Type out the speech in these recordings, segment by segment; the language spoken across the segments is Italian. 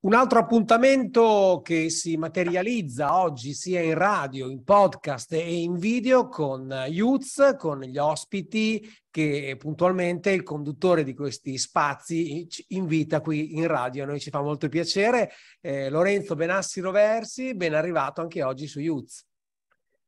Un altro appuntamento che si materializza oggi sia in radio, in podcast e in video con Youth, con gli ospiti che puntualmente il conduttore di questi spazi ci invita qui in radio. A noi ci fa molto piacere. Eh, Lorenzo Benassi Roversi, ben arrivato anche oggi su Youth.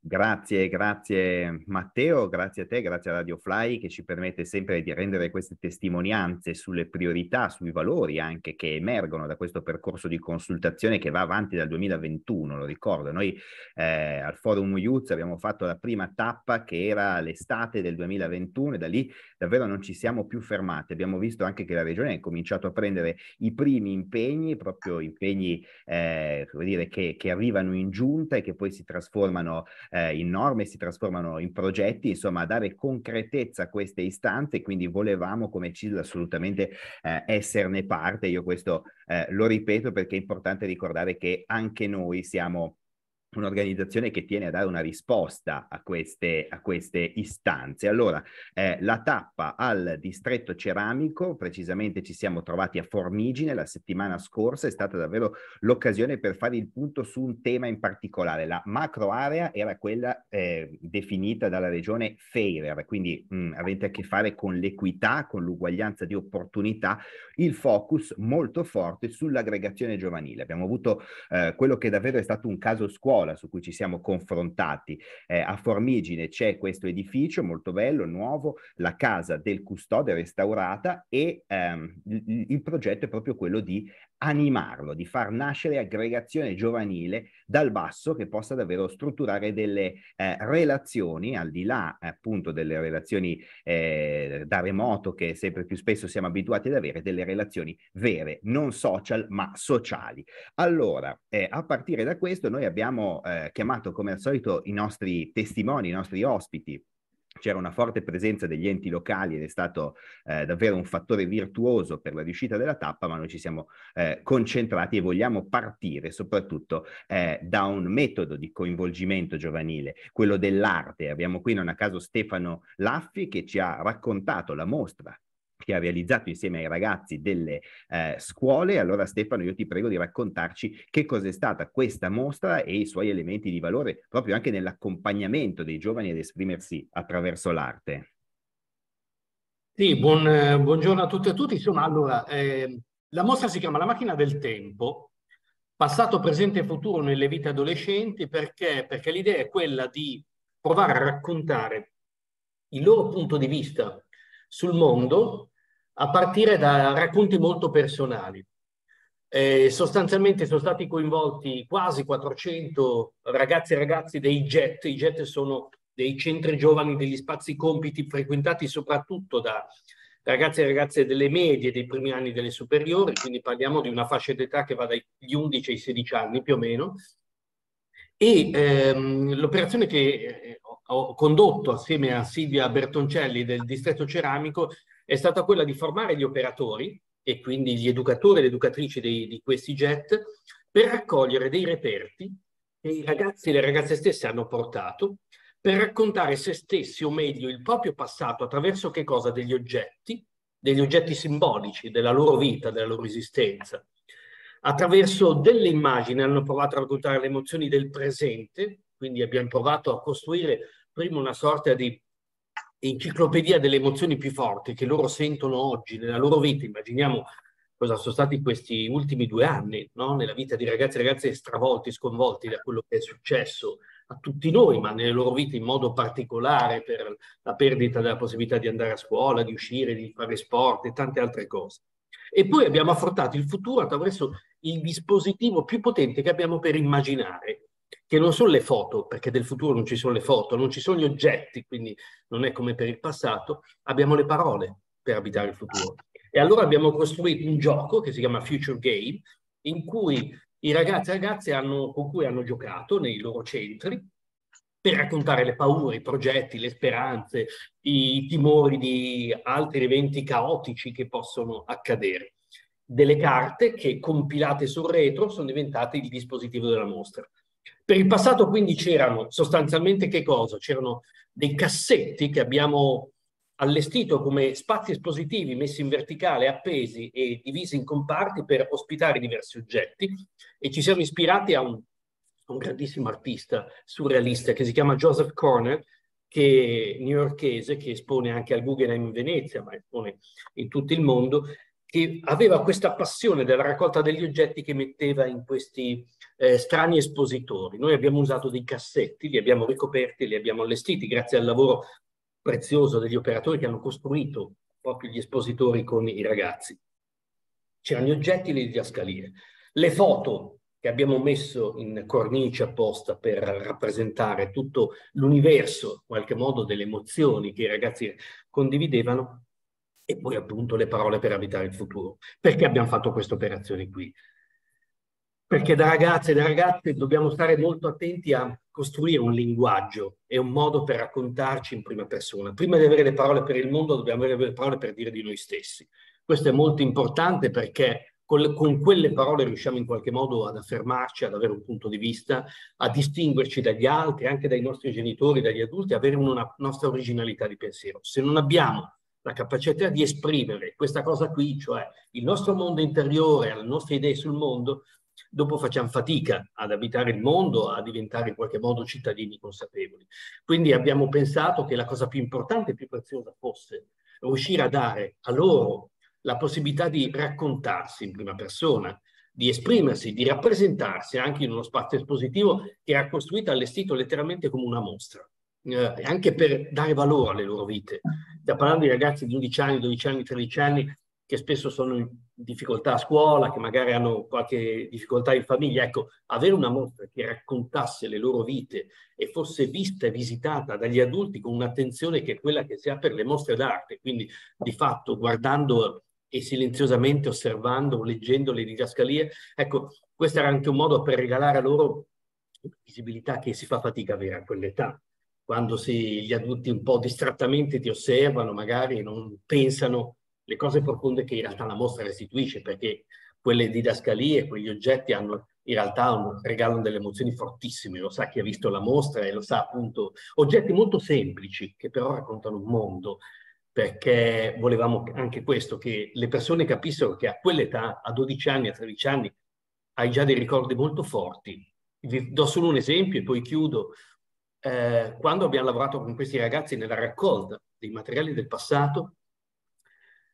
Grazie, grazie Matteo, grazie a te, grazie a Radio Fly che ci permette sempre di rendere queste testimonianze sulle priorità, sui valori anche che emergono da questo percorso di consultazione che va avanti dal 2021, lo ricordo. Noi eh, al Forum Youth abbiamo fatto la prima tappa che era l'estate del 2021 e da lì davvero non ci siamo più fermati. Abbiamo visto anche che la Regione ha cominciato a prendere i primi impegni, proprio impegni eh, dire, che, che arrivano in giunta e che poi si trasformano eh, in norme, si trasformano in progetti, insomma, dare concretezza a queste istanze, quindi volevamo come CISL assolutamente eh, esserne parte. Io questo eh, lo ripeto perché è importante ricordare che anche noi siamo un'organizzazione che tiene a dare una risposta a queste, a queste istanze. Allora, eh, la tappa al distretto ceramico, precisamente ci siamo trovati a Formigine la settimana scorsa, è stata davvero l'occasione per fare il punto su un tema in particolare. La macroarea era quella eh, definita dalla regione Fairer, quindi mh, mm, avete a che fare con l'equità, con l'uguaglianza di opportunità, il focus molto forte sull'aggregazione giovanile. Abbiamo avuto eh, quello che davvero è stato un caso scuola su cui ci siamo confrontati. Eh, a Formigine c'è questo edificio molto bello, nuovo, la casa del custode restaurata e ehm, il, il progetto è proprio quello di animarlo, di far nascere aggregazione giovanile dal basso che possa davvero strutturare delle eh, relazioni, al di là appunto delle relazioni eh, da remoto che sempre più spesso siamo abituati ad avere, delle relazioni vere, non social ma sociali. Allora, eh, a partire da questo noi abbiamo eh, chiamato come al solito i nostri testimoni, i nostri ospiti c'era una forte presenza degli enti locali ed è stato eh, davvero un fattore virtuoso per la riuscita della tappa, ma noi ci siamo eh, concentrati e vogliamo partire soprattutto eh, da un metodo di coinvolgimento giovanile, quello dell'arte. Abbiamo qui non a caso Stefano Laffi che ci ha raccontato la mostra che ha realizzato insieme ai ragazzi delle eh, scuole. Allora Stefano, io ti prego di raccontarci che cos'è stata questa mostra e i suoi elementi di valore proprio anche nell'accompagnamento dei giovani ad esprimersi attraverso l'arte. Sì, buon, buongiorno a tutti e a tutti. Insomma, allora, eh, la mostra si chiama La macchina del tempo, passato, presente e futuro nelle vite adolescenti, perché? Perché l'idea è quella di provare a raccontare il loro punto di vista sul mondo a partire da racconti molto personali. Eh, sostanzialmente sono stati coinvolti quasi 400 ragazzi e ragazzi dei JET. I JET sono dei centri giovani degli spazi compiti frequentati soprattutto da ragazzi e ragazze delle medie, dei primi anni delle superiori, quindi parliamo di una fascia d'età che va dagli 11 ai 16 anni più o meno. E ehm, l'operazione che eh, ho condotto assieme a Silvia Bertoncelli del distretto ceramico è stata quella di formare gli operatori e quindi gli educatori e le educatrici dei, di questi jet per raccogliere dei reperti che i ragazzi e le ragazze stesse hanno portato per raccontare se stessi o meglio il proprio passato attraverso che cosa? Degli oggetti, degli oggetti simbolici della loro vita, della loro esistenza. Attraverso delle immagini hanno provato a raccontare le emozioni del presente, quindi abbiamo provato a costruire prima una sorta di enciclopedia delle emozioni più forti che loro sentono oggi nella loro vita. Immaginiamo cosa sono stati questi ultimi due anni no? nella vita di ragazzi e ragazze stravolti, sconvolti da quello che è successo a tutti noi, ma nelle loro vite in modo particolare per la perdita della possibilità di andare a scuola, di uscire, di fare sport e tante altre cose. E poi abbiamo affrontato il futuro attraverso il dispositivo più potente che abbiamo per immaginare, che non sono le foto, perché del futuro non ci sono le foto, non ci sono gli oggetti, quindi non è come per il passato, abbiamo le parole per abitare il futuro. E allora abbiamo costruito un gioco che si chiama Future Game, in cui i ragazzi e ragazze hanno, con cui hanno giocato nei loro centri per raccontare le paure, i progetti, le speranze, i timori di altri eventi caotici che possono accadere. Delle carte che compilate sul retro sono diventate il dispositivo della mostra. Per il passato quindi c'erano sostanzialmente che cosa? C'erano dei cassetti che abbiamo allestito come spazi espositivi messi in verticale, appesi e divisi in comparti per ospitare diversi oggetti e ci siamo ispirati a un, un grandissimo artista surrealista che si chiama Joseph Corner, che è newyorchese, che espone anche al Guggenheim in Venezia, ma espone in tutto il mondo, che aveva questa passione della raccolta degli oggetti che metteva in questi eh, strani espositori. Noi abbiamo usato dei cassetti, li abbiamo ricoperti, li abbiamo allestiti grazie al lavoro prezioso degli operatori che hanno costruito proprio gli espositori con i ragazzi. C'erano gli oggetti e le didascalie. Le foto che abbiamo messo in cornice apposta per rappresentare tutto l'universo, in qualche modo, delle emozioni che i ragazzi condividevano, e poi appunto le parole per abitare il futuro. Perché abbiamo fatto questa operazione qui? Perché da ragazze e da ragazze dobbiamo stare molto attenti a costruire un linguaggio e un modo per raccontarci in prima persona. Prima di avere le parole per il mondo dobbiamo avere le parole per dire di noi stessi. Questo è molto importante perché con quelle parole riusciamo in qualche modo ad affermarci, ad avere un punto di vista, a distinguerci dagli altri, anche dai nostri genitori, dagli adulti, avere una nostra originalità di pensiero. Se non abbiamo la capacità di esprimere questa cosa qui, cioè il nostro mondo interiore, le nostre idee sul mondo, dopo facciamo fatica ad abitare il mondo, a diventare in qualche modo cittadini consapevoli. Quindi abbiamo pensato che la cosa più importante e più preziosa fosse riuscire a dare a loro la possibilità di raccontarsi in prima persona, di esprimersi, di rappresentarsi anche in uno spazio espositivo che era costruito, allestito letteralmente come una mostra eh, anche per dare valore alle loro vite. Stiamo parlando di ragazzi di 11 anni, 12 anni, 13 anni che spesso sono in difficoltà a scuola, che magari hanno qualche difficoltà in famiglia. Ecco, avere una mostra che raccontasse le loro vite e fosse vista e visitata dagli adulti con un'attenzione che è quella che si ha per le mostre d'arte, quindi di fatto guardando e silenziosamente osservando o leggendo le didascalie, ecco, questo era anche un modo per regalare a loro visibilità che si fa fatica a avere a quell'età quando si, gli adulti un po' distrattamente ti osservano, magari non pensano le cose profonde che in realtà la mostra restituisce, perché quelle didascalie, quegli oggetti hanno in realtà un, regalano delle emozioni fortissime, lo sa chi ha visto la mostra e lo sa appunto, oggetti molto semplici che però raccontano un mondo, perché volevamo anche questo, che le persone capissero che a quell'età, a 12 anni, a 13 anni, hai già dei ricordi molto forti. Vi do solo un esempio e poi chiudo eh, quando abbiamo lavorato con questi ragazzi nella raccolta dei materiali del passato,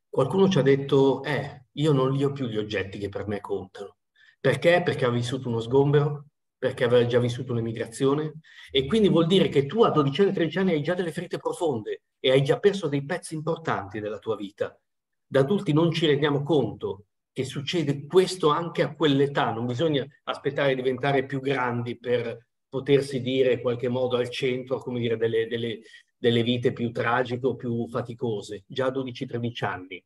qualcuno ci ha detto, eh, io non li ho più gli oggetti che per me contano. Perché? Perché ha vissuto uno sgombero, perché aveva già vissuto un'emigrazione e quindi vuol dire che tu a 12 anni, 13 anni hai già delle ferite profonde e hai già perso dei pezzi importanti della tua vita. Da adulti non ci rendiamo conto che succede questo anche a quell'età, non bisogna aspettare di diventare più grandi per potersi dire in qualche modo al centro come dire, delle, delle, delle vite più tragiche o più faticose. Già a 12-13 anni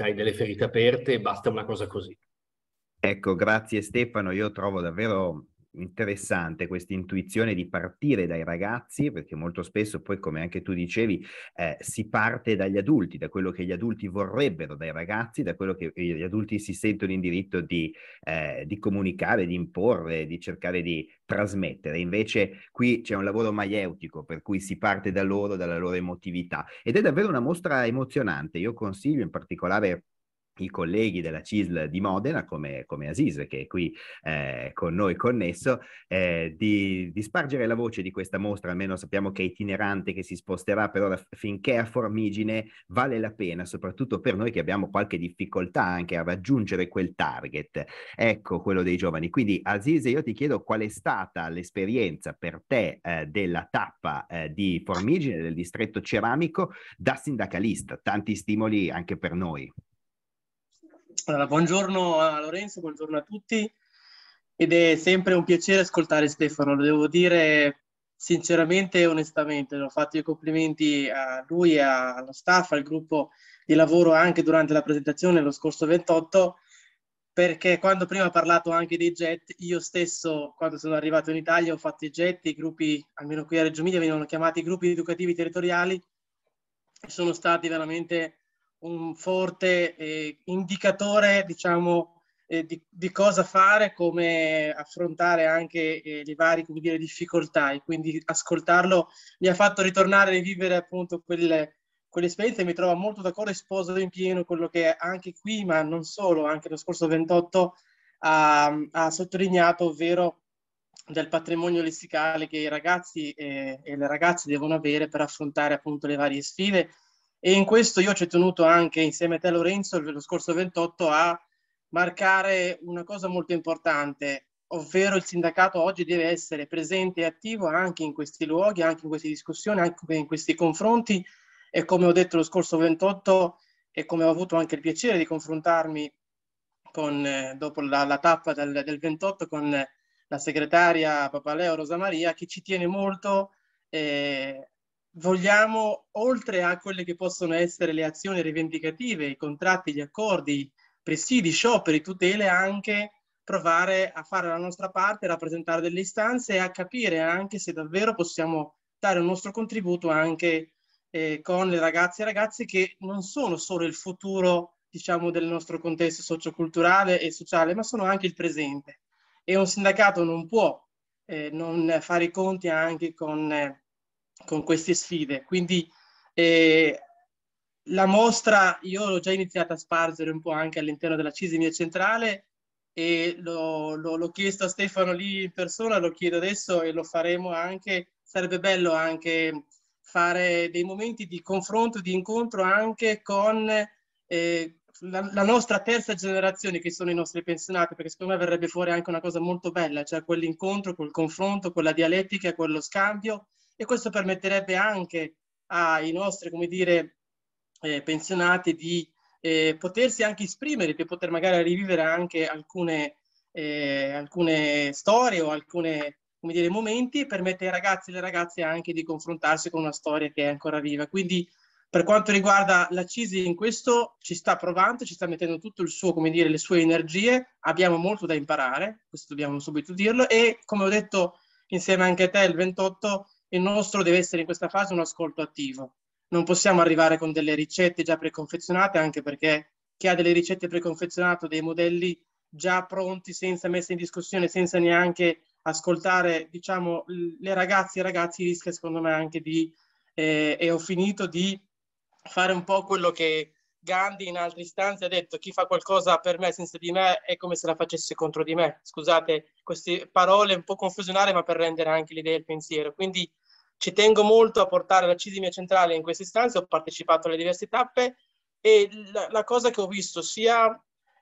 hai delle ferite aperte e basta una cosa così. Ecco, grazie Stefano, io trovo davvero interessante questa intuizione di partire dai ragazzi, perché molto spesso poi, come anche tu dicevi, eh, si parte dagli adulti, da quello che gli adulti vorrebbero dai ragazzi, da quello che gli adulti si sentono in diritto di, eh, di comunicare, di imporre, di cercare di trasmettere. Invece qui c'è un lavoro maieutico, per cui si parte da loro, dalla loro emotività. Ed è davvero una mostra emozionante. Io consiglio in particolare i colleghi della CISL di Modena, come, come Asis, che è qui eh, con noi connesso, eh, di, di, spargere la voce di questa mostra, almeno sappiamo che è itinerante, che si sposterà, però da, finché a Formigine vale la pena, soprattutto per noi che abbiamo qualche difficoltà anche a raggiungere quel target, ecco quello dei giovani. Quindi Aziz, io ti chiedo qual è stata l'esperienza per te eh, della tappa eh, di Formigine, del distretto ceramico, da sindacalista, tanti stimoli anche per noi. Allora, buongiorno a Lorenzo, buongiorno a tutti ed è sempre un piacere ascoltare Stefano, lo devo dire sinceramente e onestamente, ho fatto i complimenti a lui, allo staff, al gruppo di lavoro anche durante la presentazione lo scorso 28 perché quando prima ha parlato anche dei jet, io stesso quando sono arrivato in Italia ho fatto i jet, i gruppi, almeno qui a Reggio Emilia venivano chiamati gruppi educativi territoriali, sono stati veramente un forte eh, indicatore, diciamo, eh, di, di, cosa fare, come affrontare anche eh, le varie dire, difficoltà e quindi ascoltarlo mi ha fatto ritornare a rivivere appunto quelle, quell'esperienza e mi trovo molto d'accordo e sposo in pieno quello che anche qui, ma non solo, anche lo scorso 28 ha, ha sottolineato, ovvero del patrimonio lessicale che i ragazzi e, eh, e le ragazze devono avere per affrontare appunto le varie sfide e in questo io ci ho tenuto anche insieme a te Lorenzo lo scorso 28 a marcare una cosa molto importante, ovvero il sindacato oggi deve essere presente e attivo anche in questi luoghi, anche in queste discussioni, anche in questi confronti e come ho detto lo scorso 28 e come ho avuto anche il piacere di confrontarmi con, eh, dopo la, la tappa del, del, 28 con la segretaria Papaleo Rosa Maria che ci tiene molto eh, vogliamo, oltre a quelle che possono essere le azioni rivendicative, i contratti, gli accordi, presidi, scioperi, tutele, anche provare a fare la nostra parte, rappresentare delle istanze e a capire anche se davvero possiamo dare un nostro contributo anche eh, con le ragazze e ragazze che non sono solo il futuro diciamo, del nostro contesto socioculturale e sociale, ma sono anche il presente. E un sindacato non può eh, non fare i conti anche con eh, con queste sfide. Quindi eh, la mostra io l'ho già iniziata a spargere un po' anche all'interno della Cisinia centrale e l'ho, l'ho, l'ho chiesto a Stefano lì in persona, lo chiedo adesso e lo faremo anche. Sarebbe bello anche fare dei momenti di confronto, di incontro anche con eh, la, la, nostra terza generazione, che sono i nostri pensionati, perché secondo me verrebbe fuori anche una cosa molto bella, cioè quell'incontro, quel confronto, quella dialettica, quello scambio e questo permetterebbe anche ai nostri, come dire, eh, pensionati di eh, potersi anche esprimere, di poter magari rivivere anche alcune, eh, alcune storie o alcuni momenti e permette ai ragazzi e alle ragazze anche di confrontarsi con una storia che è ancora viva. Quindi per quanto riguarda la Cisi in questo ci sta provando, ci sta mettendo tutto il suo, come dire, le sue energie, abbiamo molto da imparare, questo dobbiamo subito dirlo e come ho detto insieme anche a te il 28 il nostro deve essere in questa fase un ascolto attivo. Non possiamo arrivare con delle ricette già preconfezionate, anche perché chi ha delle ricette preconfezionate, dei modelli già pronti, senza messa in discussione, senza neanche ascoltare, diciamo, le ragazze e i ragazzi rischia secondo me anche di, eh, e ho finito di fare un po' quello che Gandhi in altre istanze ha detto chi fa qualcosa per me senza di me è come se la facesse contro di me. Scusate queste parole un po' confusionarie ma per rendere anche l'idea e il pensiero. Quindi ci tengo molto a portare la Cisimia centrale in queste istanze, ho partecipato alle diverse tappe e la, la cosa che ho visto sia,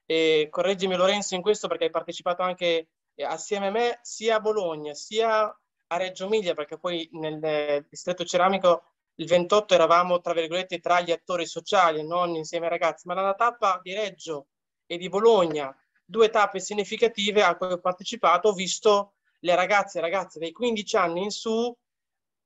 eh, correggimi Lorenzo in questo perché hai partecipato anche eh, assieme a me, sia a Bologna sia a Reggio Emilia, perché poi nel, nel distretto ceramico il 28 eravamo tra virgolette tra gli attori sociali, non insieme ai ragazzi, ma nella tappa di Reggio e di Bologna, due tappe significative a cui ho partecipato, ho visto le ragazze e ragazze dai 15 anni in su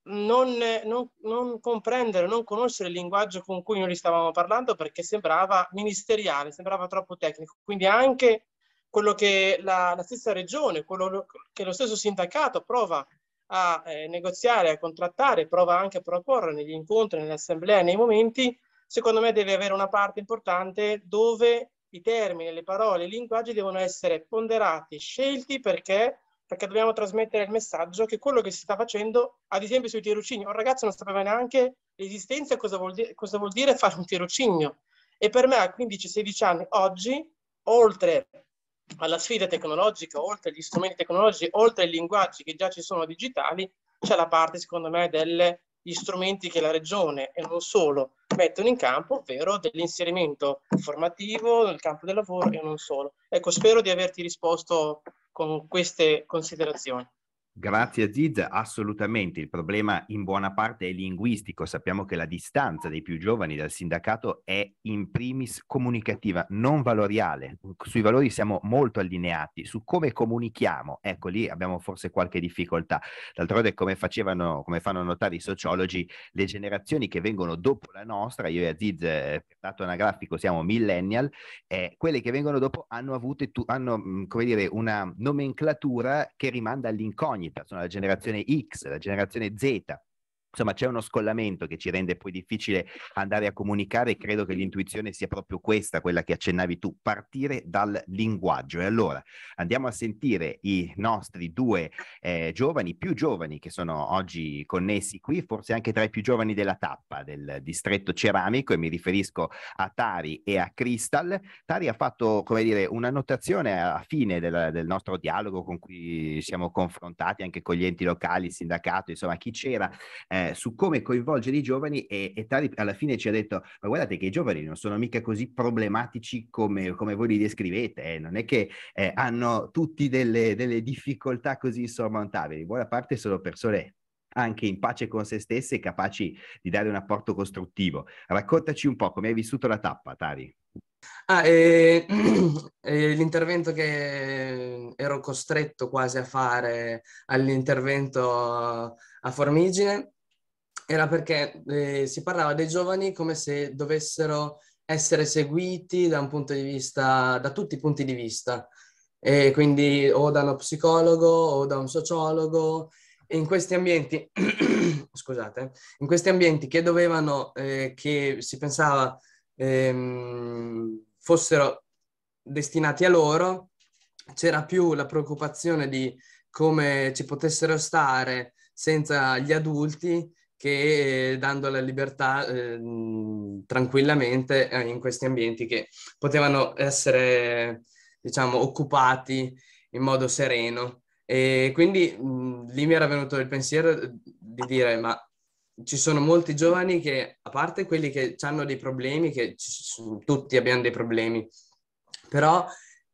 non, non, non, comprendere, non conoscere il linguaggio con cui noi stavamo parlando perché sembrava ministeriale, sembrava troppo tecnico. Quindi anche quello che la, la stessa regione, quello che lo stesso sindacato prova a eh, negoziare, a contrattare, prova anche a proporre negli incontri, nell'assemblea, nei momenti, secondo me deve avere una parte importante dove i termini, le parole, i linguaggi devono essere ponderati, scelti perché perché dobbiamo trasmettere il messaggio che quello che si sta facendo, ad esempio sui tirocini, un ragazzo non sapeva neanche l'esistenza e cosa vuol, dire, cosa vuol dire fare un tirocinio. E per me a 15-16 anni, oggi, oltre alla sfida tecnologica, oltre agli strumenti tecnologici, oltre ai linguaggi che già ci sono digitali, c'è la parte, secondo me, degli strumenti che la regione e non solo mettono in campo, ovvero dell'inserimento formativo nel campo del lavoro e non solo. Ecco, spero di averti risposto con queste considerazioni. Grazie Aziz, assolutamente. Il problema in buona parte è linguistico. Sappiamo che la distanza dei più giovani dal sindacato è in primis comunicativa, non valoriale. Sui valori siamo molto allineati, su come comunichiamo. Ecco, lì abbiamo forse qualche difficoltà. D'altronde, come, facevano, come fanno notare i sociologi, le generazioni che vengono dopo la nostra, io e Aziz, eh, per dato anagrafico, siamo millennial, eh, quelle che vengono dopo hanno avuto hanno, dire, una nomenclatura che rimanda all'incognito persone della generazione X, della generazione Z, insomma c'è uno scollamento che ci rende poi difficile andare a comunicare e credo che l'intuizione sia proprio questa, quella che accennavi tu, partire dal linguaggio. E allora andiamo a sentire i nostri due eh, giovani, più giovani che sono oggi connessi qui, forse anche tra i più giovani della tappa del distretto ceramico e mi riferisco a Tari e a Crystal. Tari ha fatto, come dire, una notazione a fine del, del nostro dialogo con cui siamo confrontati anche con gli enti locali, il sindacato, insomma chi c'era. Eh, eh, su come coinvolgere i giovani e, e Tari alla fine ci ha detto ma guardate che i giovani non sono mica così problematici come, come voi li descrivete, eh. non è che eh, hanno tutti delle, delle difficoltà così insormontabili, buona parte sono persone anche in pace con se stesse e capaci di dare un apporto costruttivo. Raccontaci un po' come hai vissuto la tappa, Tari. Ah, eh, eh, l'intervento che ero costretto quasi a fare all'intervento a Formigine era perché eh, si parlava dei giovani come se dovessero essere seguiti da un punto di vista, da tutti i punti di vista, e quindi o da uno psicologo o da un sociologo. In questi ambienti, scusate, in questi ambienti che dovevano, eh, che si pensava ehm, fossero destinati a loro, c'era più la preoccupazione di come ci potessero stare senza gli adulti che eh, dando la libertà ehm, eh, tranquillamente in questi ambienti che potevano essere, diciamo, occupati in modo sereno. E quindi mh, lì mi era venuto il pensiero eh, di dire, ma ci sono molti giovani che, a parte quelli che hanno dei problemi, che tutti abbiamo dei problemi, però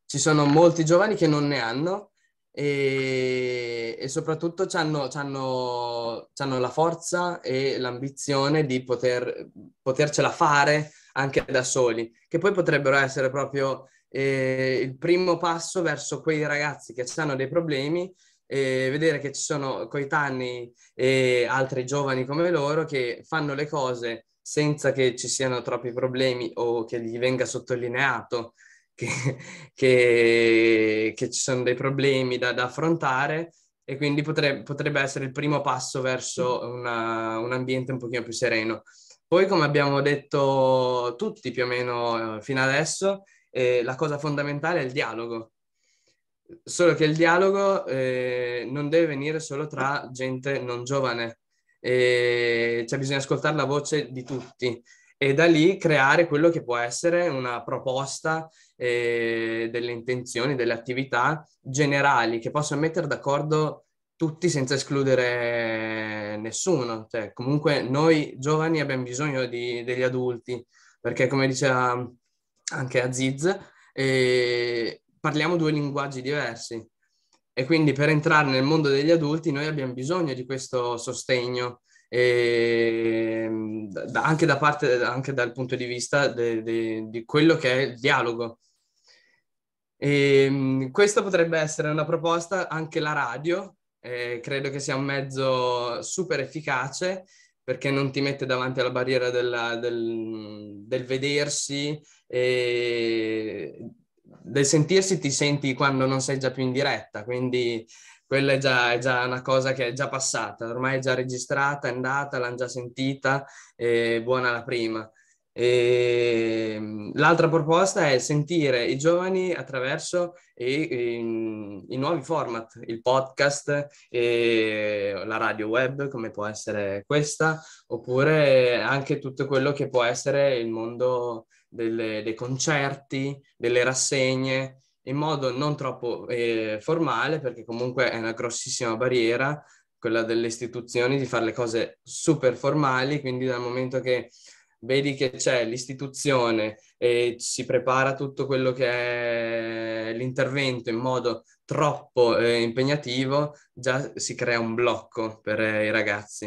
ci sono molti giovani che non ne hanno e, e soprattutto hanno la forza e l'ambizione di poter, potercela fare anche da soli, che poi potrebbero essere proprio eh, il primo passo verso quei ragazzi che hanno dei problemi e vedere che ci sono coetanei e altri giovani come loro che fanno le cose senza che ci siano troppi problemi o che gli venga sottolineato che, che, che ci sono dei problemi da, da affrontare e quindi potre, potrebbe essere il primo passo verso una, un ambiente un pochino più sereno. Poi, come abbiamo detto tutti più o meno eh, fino adesso, eh, la cosa fondamentale è il dialogo. Solo che il dialogo eh, non deve venire solo tra gente non giovane, eh, cioè bisogna ascoltare la voce di tutti e da lì creare quello che può essere una proposta eh, delle intenzioni, delle attività generali che possono mettere d'accordo tutti senza escludere nessuno. Cioè, comunque noi giovani abbiamo bisogno di, degli adulti, perché come diceva anche Aziz, eh, parliamo due linguaggi diversi. E quindi per entrare nel mondo degli adulti noi abbiamo bisogno di questo sostegno, E ehm, anche, da parte, anche dal punto di vista di quello che è il dialogo e, ehm, questa potrebbe essere una proposta anche la radio, eh, credo che sia un mezzo super efficace perché non ti mette davanti alla barriera della, del, del, vedersi e del sentirsi ti senti quando non sei già più in diretta, quindi quella è già, è già una cosa che è già passata, ormai è già registrata, è andata, l'hanno già sentita, e buona la prima. E ehm, l'altra proposta è sentire i giovani attraverso i, i, i nuovi format, il podcast, la radio web come può essere questa, oppure anche tutto quello che può essere il mondo delle, dei concerti, delle rassegne, in modo non troppo eh, formale perché comunque è una grossissima barriera quella delle istituzioni di fare le cose super formali, quindi dal momento che vedi che c'è l'istituzione e si prepara tutto quello che è l'intervento in modo troppo eh, impegnativo, già si crea un blocco per eh, i ragazzi.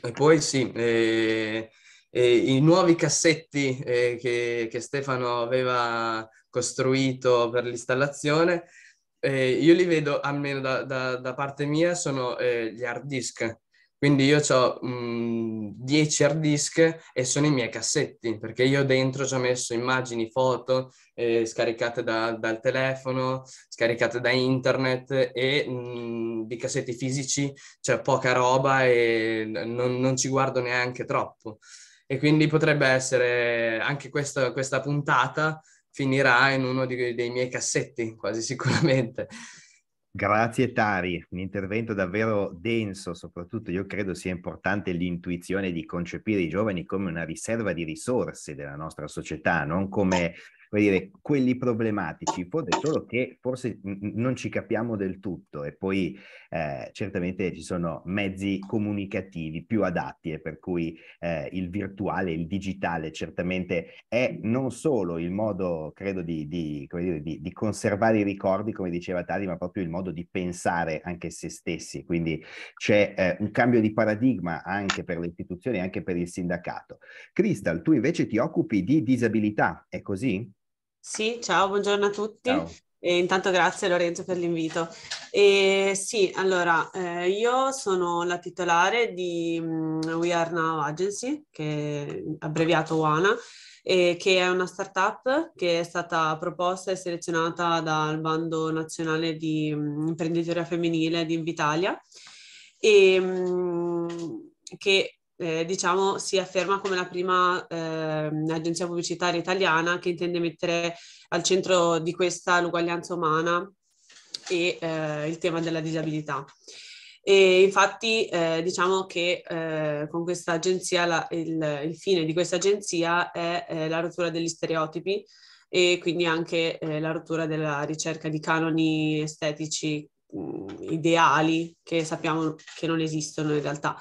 E poi sì, eh, eh i nuovi cassetti eh, che, che, Stefano aveva costruito per l'installazione, eh, io li vedo, almeno da, da, da parte mia, sono gli hard disk quindi io ho 10 mhmm, hard disk e sono i miei cassetti, perché io dentro ci ho messo immagini, foto eh, scaricate da, dal telefono, scaricate da internet e mh, mhmm, di cassetti fisici c'è poca roba e non, non, ci guardo neanche troppo. E quindi potrebbe essere anche questa, questa puntata finirà in uno di, dei miei cassetti, quasi sicuramente. Grazie Tari, un intervento davvero denso, soprattutto io credo sia importante l'intuizione di concepire i giovani come una riserva di risorse della nostra società, non come come dire, quelli problematici, forse solo che forse non ci capiamo del tutto e poi eh, certamente ci sono mezzi comunicativi più adatti e per cui eh, il virtuale, il digitale certamente è non solo il modo, credo, di, di, dire, di, di conservare i ricordi, come diceva Tali, ma proprio il modo di pensare anche se stessi, quindi c'è eh, un cambio di paradigma anche per le istituzioni, anche per il sindacato. Crystal, tu invece ti occupi di disabilità, è così? Sì, ciao, buongiorno a tutti. E intanto grazie Lorenzo per l'invito. E sì, allora, eh, io sono la titolare di mm, We Are Now Agency, che è abbreviato WANA, eh, che è una startup che è stata proposta e selezionata dal bando nazionale di mh, mm, imprenditoria femminile di Invitalia e mh, mm, che eh, diciamo, si afferma come la prima eh, agenzia pubblicitaria italiana che intende mettere al centro di questa l'uguaglianza umana e eh, il tema della disabilità. E infatti eh, diciamo che eh, con questa agenzia la, il, il, fine di questa agenzia è eh, la rottura degli stereotipi e quindi anche eh, la rottura della ricerca di canoni estetici mh, mm, ideali che sappiamo che non esistono in realtà.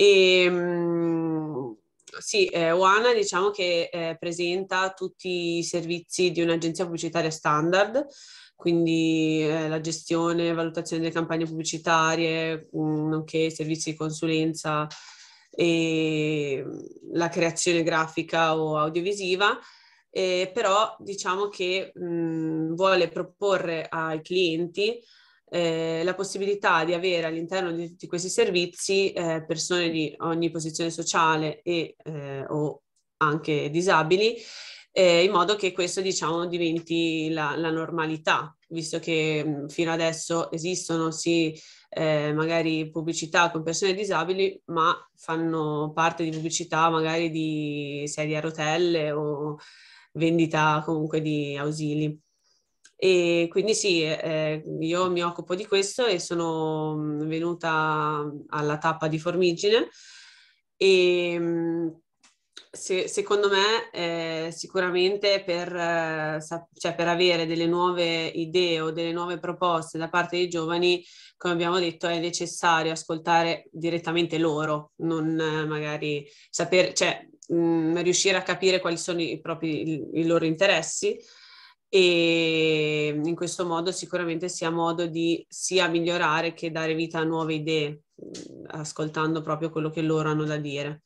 E, ehm, sì, eh, Oana diciamo che eh, presenta tutti i servizi di un'agenzia pubblicitaria standard, quindi eh, la gestione, e valutazione delle campagne pubblicitarie, mh, mm, nonché servizi di consulenza e mm, la creazione grafica o audiovisiva, eh, però diciamo che mh, mm, vuole proporre ai clienti eh, la possibilità di avere all'interno di tutti questi servizi eh, persone di ogni posizione sociale e, eh, o anche disabili, eh, in modo che questo diciamo, diventi la, la, normalità, visto che mh, mm, fino adesso esistono sì eh, magari pubblicità con persone disabili, ma fanno parte di pubblicità magari di sedie a rotelle o vendita comunque di ausili. E quindi sì, eh, io mi occupo di questo e sono mm, venuta mm, alla tappa di Formigine e mm, se, secondo me eh, sicuramente per, eh, cioè per, avere delle nuove idee o delle nuove proposte da parte dei giovani, come abbiamo detto, è necessario ascoltare direttamente loro, non eh, magari sapere, cioè mh, riuscire a capire quali sono i, propri, i, i loro interessi e in questo modo sicuramente si ha modo di sia migliorare che dare vita a nuove idee, mm, ascoltando proprio quello che loro hanno da dire.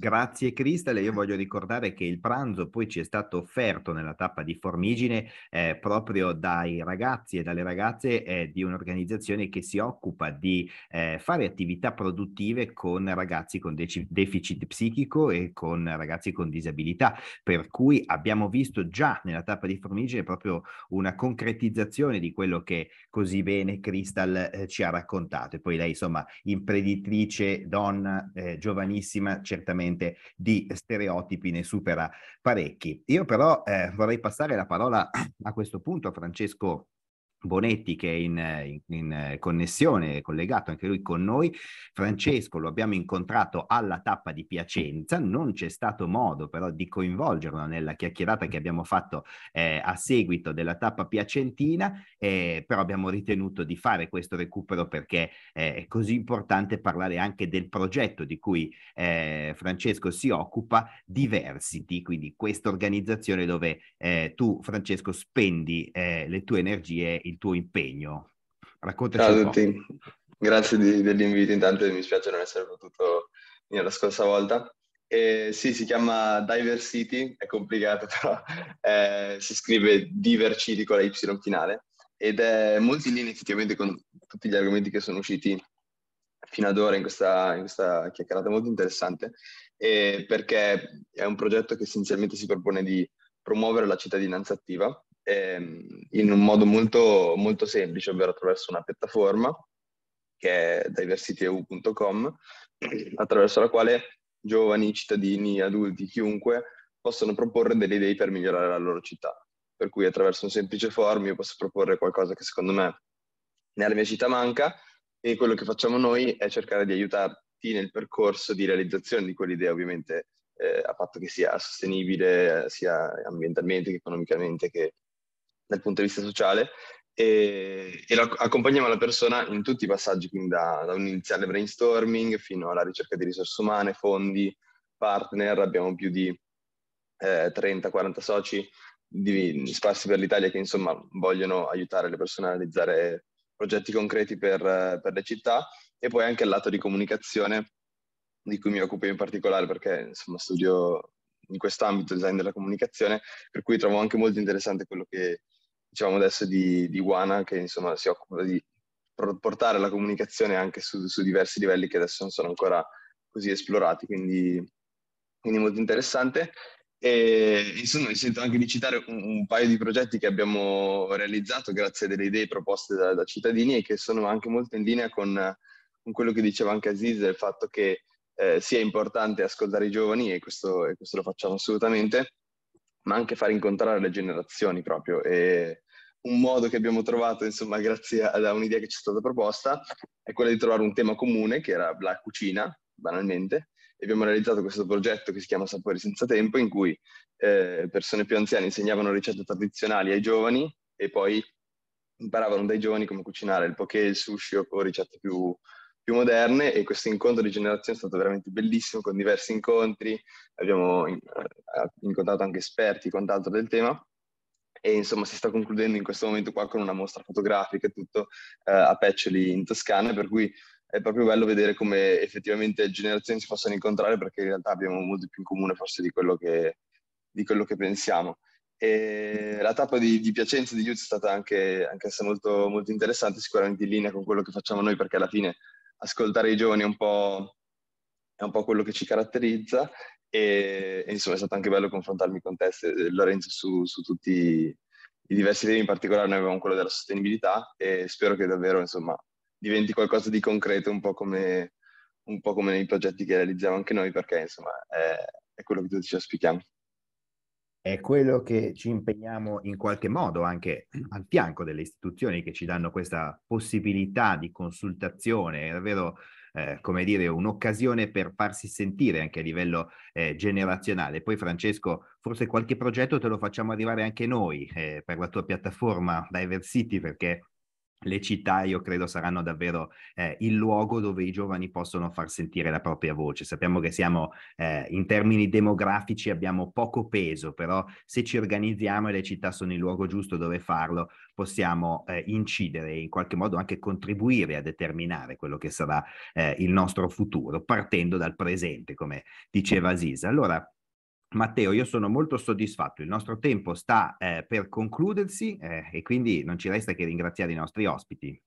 Grazie Cristale, io voglio ricordare che il pranzo poi ci è stato offerto nella tappa di Formigine eh, proprio dai ragazzi e dalle ragazze eh, di un'organizzazione che si occupa di eh, fare attività produttive con ragazzi con dec- deficit psichico e con ragazzi con disabilità, per cui abbiamo visto già nella tappa di Formigine proprio una concretizzazione di quello che così bene Crystal eh, ci ha raccontato e poi lei insomma imprenditrice, donna, eh, giovanissima, certamente sicuramente di stereotipi ne supera parecchi. Io però eh, vorrei passare la parola a questo punto a Francesco Bonetti che è in, in, in, eh, connessione, collegato anche lui con noi. Francesco lo abbiamo incontrato alla tappa di Piacenza, non c'è stato modo però di coinvolgerlo nella chiacchierata che abbiamo fatto eh, a seguito della tappa piacentina, eh, però abbiamo ritenuto di fare questo recupero perché eh, è così importante parlare anche del progetto di cui eh, Francesco si occupa, Diversity, quindi questa organizzazione dove eh, tu Francesco spendi le tue energie il tuo impegno. Raccontaci Ciao a tutti, grazie di, dell'invito, intanto mi spiace non essere potuto venire la scorsa volta. Eh, sì, si chiama Diversity, è complicato però, eh, si scrive Diversity con la Y finale ed è molto in linea effettivamente con tutti gli argomenti che sono usciti fino ad ora in questa, in questa chiacchierata molto interessante, eh, perché è un progetto che essenzialmente si propone di promuovere la cittadinanza attiva ehm, in un modo molto, molto semplice, ovvero attraverso una piattaforma che è diversityeu.com, attraverso la quale giovani, cittadini, adulti, chiunque possono proporre delle idee per migliorare la loro città. Per cui attraverso un semplice form io posso proporre qualcosa che secondo me nella mia città manca e quello che facciamo noi è cercare di aiutarti nel percorso di realizzazione di quell'idea, ovviamente eh, a patto che sia sostenibile sia ambientalmente che economicamente che dal punto di vista sociale e, e la, accompagniamo la persona in tutti i passaggi, quindi da, da un iniziale brainstorming fino alla ricerca di risorse umane, fondi, partner, abbiamo più di eh, 30-40 soci di, sparsi per l'Italia che insomma vogliono aiutare le persone a realizzare progetti concreti per, per, le città e poi anche il lato di comunicazione di cui mi occupo in particolare perché insomma studio in quest'ambito design della comunicazione per cui trovo anche molto interessante quello che diciamo adesso di, di Wana che insomma si occupa di portare la comunicazione anche su, su, diversi livelli che adesso non sono ancora così esplorati, quindi, quindi molto interessante. E insomma mi sento anche di citare un, un, paio di progetti che abbiamo realizzato grazie a delle idee proposte da, da cittadini e che sono anche molto in linea con, con quello che diceva anche Aziz, il fatto che eh, sia importante ascoltare i giovani e questo, e questo lo facciamo assolutamente, ma anche far incontrare le generazioni proprio. E un modo che abbiamo trovato, insomma, grazie a un'idea che ci è stata proposta, è quella di trovare un tema comune, che era la cucina, banalmente, e abbiamo realizzato questo progetto che si chiama Sapori senza tempo, in cui eh, persone più anziane insegnavano ricette tradizionali ai giovani e poi imparavano dai giovani come cucinare il poke, il sushi o ricette più più moderne e questo incontro di generazione è stato veramente bellissimo con diversi incontri, abbiamo eh, incontrato anche esperti e quant'altro del tema e insomma si sta concludendo in questo momento qua con una mostra fotografica e tutto eh, a Peccioli in Toscana per cui è proprio bello vedere come effettivamente generazioni si possono incontrare perché in realtà abbiamo molto più in comune forse di quello che, di quello che pensiamo. E la tappa di, di Piacenza di Youth è stata anche, anche molto, molto interessante, sicuramente in linea con quello che facciamo noi perché alla fine ascoltare i giovani è un po', è un po quello che ci caratterizza e, e, insomma è stato anche bello confrontarmi con te, eh, Lorenzo, su, su tutti i diversi temi, in particolare noi avevamo quello della sostenibilità e spero che davvero insomma, diventi qualcosa di concreto un po' come, un po come nei progetti che realizziamo anche noi perché insomma è, è quello che tutti ci auspichiamo è quello che ci impegniamo in qualche modo anche al fianco delle istituzioni che ci danno questa possibilità di consultazione, è davvero eh, come dire un'occasione per farsi sentire anche a livello eh, generazionale. Poi Francesco, forse qualche progetto te lo facciamo arrivare anche noi eh, per la tua piattaforma Diversity perché le città io credo saranno davvero eh, il luogo dove i giovani possono far sentire la propria voce. Sappiamo che siamo eh, in termini demografici abbiamo poco peso, però se ci organizziamo e le città sono il luogo giusto dove farlo, possiamo eh, incidere e in qualche modo anche contribuire a determinare quello che sarà eh, il nostro futuro, partendo dal presente, come diceva Sisa. Allora, Matteo, io sono molto soddisfatto, il nostro tempo sta eh, per concludersi eh, e quindi non ci resta che ringraziare i nostri ospiti.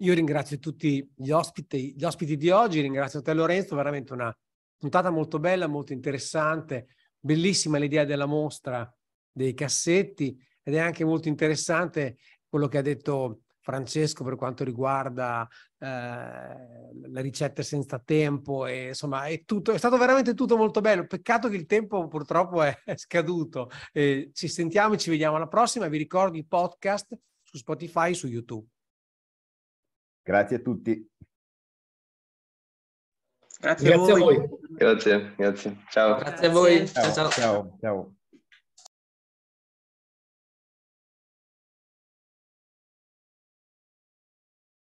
Io ringrazio tutti gli ospiti, gli ospiti di oggi, ringrazio te Lorenzo, veramente una puntata molto bella, molto interessante, bellissima l'idea della mostra dei cassetti ed è anche molto interessante quello che ha detto Francesco per quanto riguarda eh, le ricette senza tempo e insomma è tutto, è stato veramente tutto molto bello. Peccato che il tempo purtroppo è, scaduto. Eh, ci sentiamo e ci vediamo alla prossima. Vi ricordo il podcast su Spotify e su YouTube. Grazie a tutti. Grazie, grazie a, voi. a, voi. Grazie, grazie. Ciao. Grazie a voi. ciao. ciao. ciao, ciao.